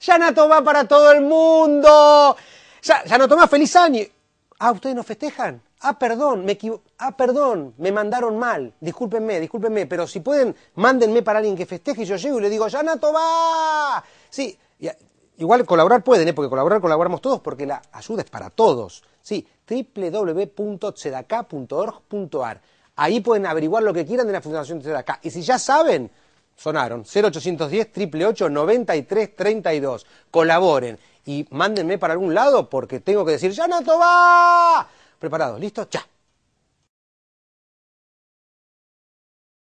Yanato va para todo el mundo. Ya, Yanato va, feliz año. Ah, ustedes no festejan. Ah, perdón, me Ah, perdón, me mandaron mal. Discúlpenme, discúlpenme, pero si pueden, mándenme para alguien que festeje y yo llego y le digo, Yanato va. Sí, igual colaborar pueden, ¿eh? porque colaborar colaboramos todos porque la ayuda es para todos. Sí, www.tzedaká.org.ar. Ahí pueden averiguar lo que quieran de la Fundación Tzedaká. Y si ya saben, sonaron 0810 93 32 Colaboren y mándenme para algún lado porque tengo que decir, ¡Ya no va! Preparados, ¿listos? ¡Ya!